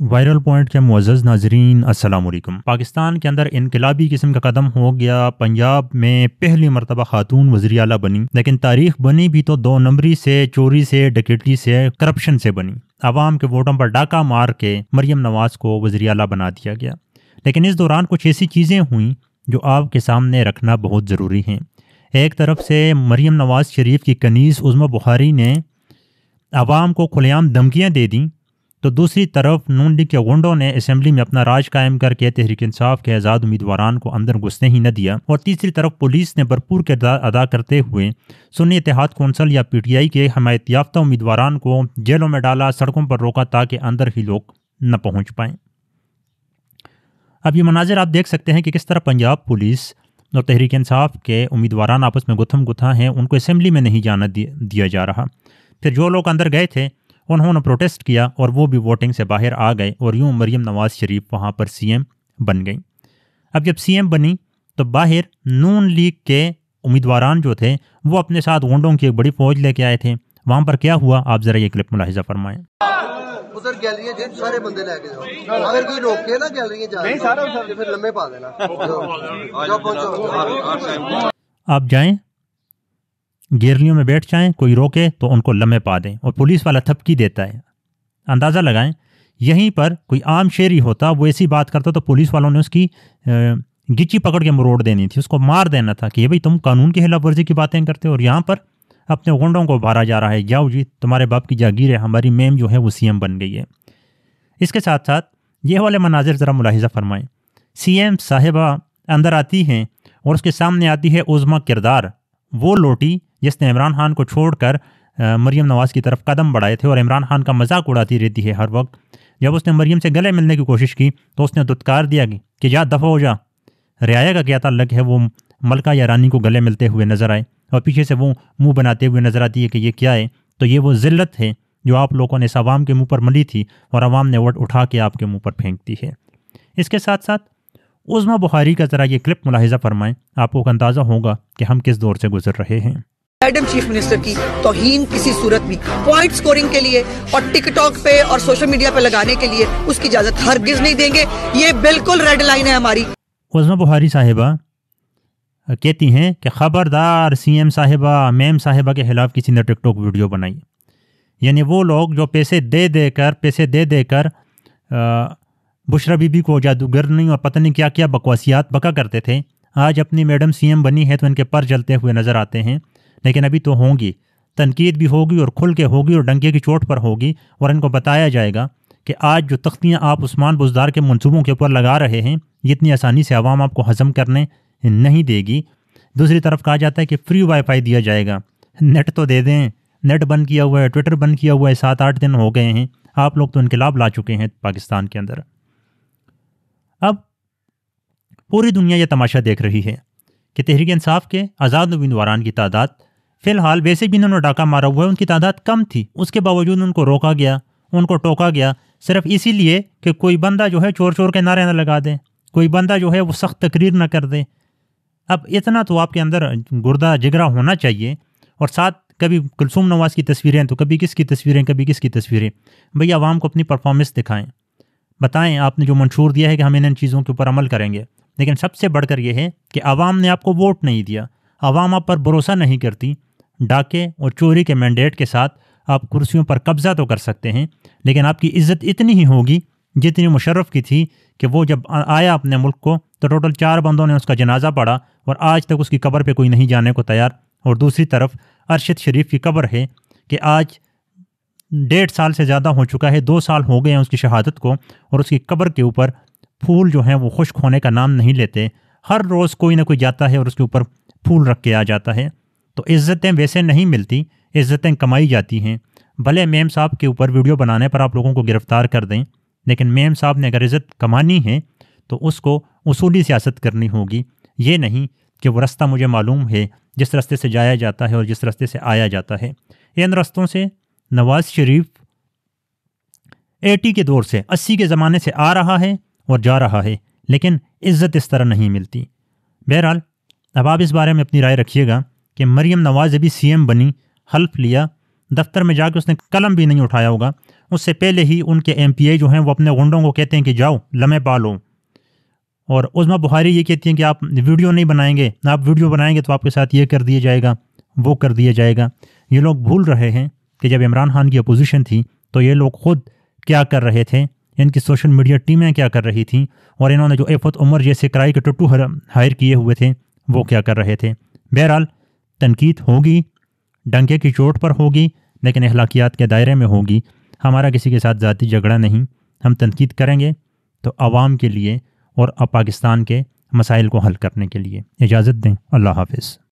viral point के मुआज़ नाजरीन असलकम पाकिस्तान के अंदर इनकलाबी किस्म का कदम हो गया पंजाब में पहली मरतबा खातून वजी अला बनी लेकिन तारीख बनी भी तो दो नंबरी से चोरी से डकेटी से करप्शन से बनी आवाम के वोटों पर डाका मार के मरियम नवाज को वजी अला बना दिया गया लेकिन इस दौरान कुछ ऐसी चीज़ें हुई जो आपके सामने रखना बहुत ज़रूरी हैं एक तरफ से मरीम नवाज शरीफ की कनीस उज़मा बुखारी ने आवाम को खुलेआम धमकियाँ दे दीं तो दूसरी तरफ नून लीग के गुंडों ने असम्बली में अपना राज कायम करके तहरीक इंसाफ के आज़ाद उम्मीदवारान को अंदर घुसने ही न दिया और तीसरी तरफ पुलिस ने भरपूर किरदार अदा करते हुए सुन्नी इतिहाद कौंसल या पी टी आई के हमायत याफ्ता उम्मीदवार को जेलों में डाला सड़कों पर रोका ताकि अंदर ही लोग न पहुँच पाएँ अब ये मनाजिर आप देख सकते हैं कि किस तरह पंजाब पुलिस और तहरीक इंसाफ के उम्मीदवार आपस में गुथम गुथा हैं उनको असम्बली में नहीं जाना दिया जा रहा फिर जो लोग अंदर गए थे उन्होंने प्रोटेस्ट किया और वो भी वोटिंग से बाहर आ गए और यूं मरीम नवाज शरीफ वहाँ पर सी बन गई अब जब सी बनी तो बाहर नून लीग के उम्मीदवारान जो थे वो अपने साथ गोंडों की एक बड़ी फौज लेके आए थे वहाँ पर क्या हुआ आप जरा ये क्लिप मुलाहिजा फरमाएं उधर सारे बंदे लेके जाओ अगर कोई ना फिर लम्बे पा देना आप जाएं गेरलियों में बैठ जाएं कोई रोके तो उनको लम्हे पा दें और पुलिस वाला थपकी देता है अंदाज़ा लगाएं यहीं पर कोई आम शेरी होता वो ऐसी बात करता तो पुलिस वालों ने उसकी गिची पकड़ के मरोड़ देनी थी उसको मार देना था कि ये भाई तुम कानून की खिलाफ वर्जी की बातें करते हो और यहाँ पर अपने गुंडों को उभारा जा रहा है जाओ जी तुम्हारे बाप की जागीर है हमारी मैम जो है वो सी बन गई है इसके साथ साथ ये वाले मनाजिर ज़रा मुलाहिजा फरमाएं सी साहिबा अंदर आती हैं और उसके सामने आती है उज़मा किरदार वो लोटी जिसने इमरान खान को छोड़कर मरीम नवाज़ की तरफ कदम बढ़ाए थे और इमरान खान का मजाक उड़ाती रहती है हर वक्त जब उसने मरीम से गले मिलने की कोशिश की तो उसने दुत्कार दिया कि जा दफ़ा हो जा रियाया का क्या तल्लक है वो मलका या रानी को गले मिलते हुए नज़र आए और पीछे से वो मुंह बनाते हुए नज़र आती है कि ये क्या है तो ये वो ज़िल्लत है जो आप लोगों ने इस आवाम के मुंह पर मली थी और आवाम ने वट उठा के आपके मुंह पर फेंकती है इसके साथ साथ उज़मा बुखारी का ज़रा ये क्लिप मुलाहजा फरमाएँ आपको अंदाज़ा होगा कि हम किस दौर से गुजर रहे हैं मैडम चीफ मिनिस्टर की तोहीन किसी सूरत में पॉइंट स्कोरिंग के लिए और टिकटॉक पे और सोशल मीडिया पे लगाने के लिए उसकी इजाजत हर गिज नहीं देंगे ये बिल्कुल रेड लाइन है हमारी वजमा बुहारी साहिबा कहती हैं कि ख़बरदार सीएम साहिबा मैम साहिबा के ख़िलाफ़ किसी ने टिकटॉक वीडियो बनाई यानी वो लोग जो पैसे दे देकर पैसे दे देकर बुशरा बीबी को जादूगर नहीं और पता नहीं क्या क्या बकवासियात बका करते थे आज अपनी मैडम सीएम बनी है तो इनके पर जलते हुए नज़र आते हैं लेकिन अभी तो होंगी तनकीद भी होगी और खुल के होगी और डंके की चोट पर होगी और इनको बताया जाएगा कि आज जो तख्तियाँ आप उस्मान बुजदार के मनसूबों के ऊपर लगा रहे हैं ये इतनी आसानी से आवाम आपको हजम करने नहीं देगी दूसरी तरफ कहा जाता है कि फ्री वाईफाई दिया जाएगा नेट तो दे दें नेट बंद किया हुआ है ट्विटर बंद किया हुआ है सात आठ दिन हो गए हैं आप लोग तो इनकलाब ला चुके हैं पाकिस्तान के अंदर अब पूरी दुनिया ये तमाशा देख रही है कि तहरीक इंसाफ के आज़ाद उम्मीदवार की तादाद फिलहाल वैसे भी इन्होंने डाका मारा हुआ है उनकी तादाद कम थी उसके बावजूद उनको रोका गया उनको टोका गया सिर्फ इसीलिए कि कोई बंदा जो है चोर चोर के नारे ना लगा दे कोई बंदा जो है वो सख्त तकरीर ना कर दे अब इतना तो आपके अंदर गुर्दा जिगरा होना चाहिए और साथ कभी कुलसूम नवाज़ की तस्वीरें तो कभी किसकी तस्वीरें कभी किसकी तस्वीरें भैया आवाम को अपनी परफॉर्मेंस दिखाएं बताएं आपने जो मंशूर दिया है कि हम इन चीज़ों के ऊपर अमल करेंगे लेकिन सबसे बढ़कर यह है कि आवाम ने आपको वोट नहीं दिया आवाम आप पर भरोसा नहीं करती डाके और चोरी के मैंडेट के साथ आप कुर्सियों पर कब्ज़ा तो कर सकते हैं लेकिन आपकी इज़्ज़त इतनी ही होगी जितनी मुशर्रफ की थी कि वो जब आया अपने मुल्क को तो टोटल चार बंदों ने उसका जनाजा पढ़ा और आज तक उसकी कब्र पे कोई नहीं जाने को तैयार और दूसरी तरफ अरशद शरीफ की कब्र है कि आज डेढ़ साल से ज़्यादा हो चुका है दो साल हो गए हैं उसकी शहादत को और उसकी कब्र के ऊपर फूल जो हैं वो खुश्क होने का नाम नहीं लेते हर रोज़ कोई ना कोई जाता है और उसके ऊपर फूल रख के आ जाता है तो इज़्ज़तें वैसे नहीं मिलती इज़्ज़तें कमाई जाती हैं भले मेम साहब के ऊपर वीडियो बनाने पर आप लोगों को गिरफ़्तार कर दें लेकिन मेम साहब ने अगर इज़्ज़त कमानी है तो उसको उसूली सियासत करनी होगी ये नहीं कि वो रास्ता मुझे मालूम है जिस रास्ते से जाया जाता है और जिस रास्ते से आया जाता है इन रास्तों से नवाज़ शरीफ एटी के दौर से अस्सी के ज़माने से आ रहा है और जा रहा है लेकिन इज़्ज़त इस तरह नहीं मिलती बहरहाल अब आप इस बारे में अपनी राय रखिएगा कि मरीम नवाज सी सीएम बनी हल्फ लिया दफ्तर में जाकर उसने कलम भी नहीं उठाया होगा उससे पहले ही उनके एम जो हैं वो अपने गुंडों को कहते हैं कि जाओ लम्हे पालो और उजमा बुहारी ये कहती हैं कि आप वीडियो नहीं बनाएंगे ना आप वीडियो बनाएंगे तो आपके साथ ये कर दिया जाएगा वो कर दिया जाएगा ये लोग भूल रहे हैं कि जब इमरान खान की अपोजिशन थी तो ये लोग खुद क्या कर रहे थे इनकी सोशल मीडिया टीमें क्या कर रही थीं और इन्होंने जो एफत उमर जैसे कराई के टट्टू हायर किए हुए थे वो क्या कर रहे थे बहरहाल तनकीद होगी डंके की चोट पर होगी लेकिन अखलाकियात के दायरे में होगी हमारा किसी के साथ ज़ाती झगड़ा नहीं हम तनकीद करेंगे तो आवाम के लिए और अब पाकिस्तान के मसाइल को हल करने के लिए इजाज़त दें अल्लाह हाफिज़